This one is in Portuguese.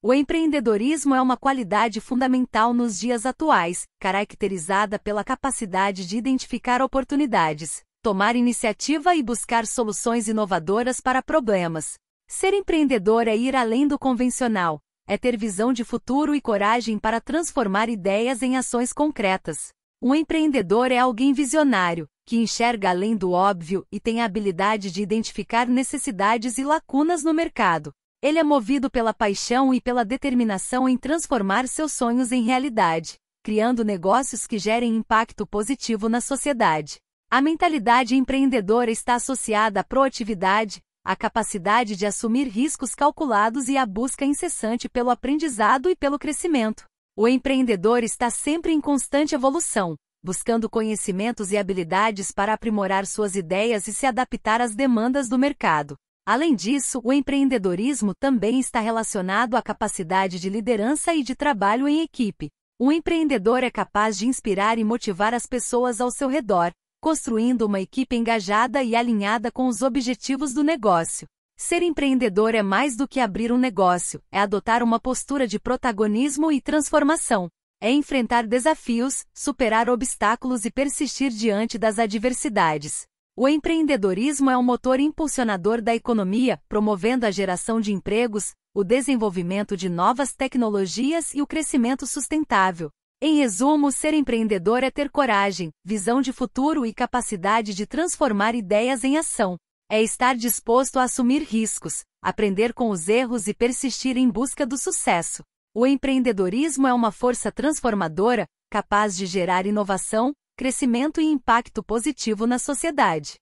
O empreendedorismo é uma qualidade fundamental nos dias atuais, caracterizada pela capacidade de identificar oportunidades, tomar iniciativa e buscar soluções inovadoras para problemas. Ser empreendedor é ir além do convencional, é ter visão de futuro e coragem para transformar ideias em ações concretas. Um empreendedor é alguém visionário, que enxerga além do óbvio e tem a habilidade de identificar necessidades e lacunas no mercado, ele é movido pela paixão e pela determinação em transformar seus sonhos em realidade, criando negócios que gerem impacto positivo na sociedade. A mentalidade empreendedora está associada à proatividade, à capacidade de assumir riscos calculados e à busca incessante pelo aprendizado e pelo crescimento. O empreendedor está sempre em constante evolução, buscando conhecimentos e habilidades para aprimorar suas ideias e se adaptar às demandas do mercado. Além disso, o empreendedorismo também está relacionado à capacidade de liderança e de trabalho em equipe. O empreendedor é capaz de inspirar e motivar as pessoas ao seu redor, construindo uma equipe engajada e alinhada com os objetivos do negócio. Ser empreendedor é mais do que abrir um negócio, é adotar uma postura de protagonismo e transformação. É enfrentar desafios, superar obstáculos e persistir diante das adversidades. O empreendedorismo é um motor impulsionador da economia, promovendo a geração de empregos, o desenvolvimento de novas tecnologias e o crescimento sustentável. Em resumo, ser empreendedor é ter coragem, visão de futuro e capacidade de transformar ideias em ação. É estar disposto a assumir riscos, aprender com os erros e persistir em busca do sucesso. O empreendedorismo é uma força transformadora, capaz de gerar inovação, crescimento e impacto positivo na sociedade.